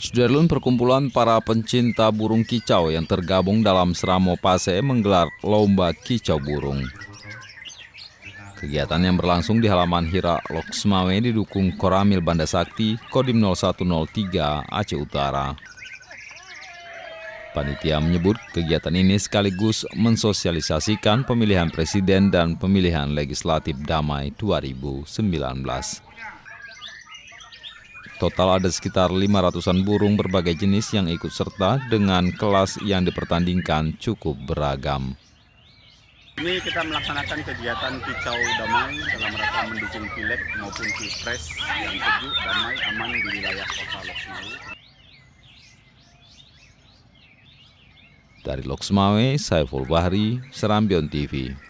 Sudarlun perkumpulan para pencinta burung kicau yang tergabung dalam Seramo Pase menggelar lomba kicau burung. Kegiatan yang berlangsung di halaman Hira Loksmawe didukung Koramil Banda Sakti, Kodim 0103 Aceh Utara. Panitia menyebut kegiatan ini sekaligus mensosialisasikan pemilihan presiden dan pemilihan legislatif damai 2019. Total ada sekitar 500-an burung berbagai jenis yang ikut serta dengan kelas yang dipertandingkan cukup beragam. Ini kita melaksanakan kegiatan kicau damai dalam rangka mendukung pilek maupun pilpres yang sejuk damai aman di wilayah kota Loksmawe. Dari Loksmawe, Saiful Bahri, Serambion TV.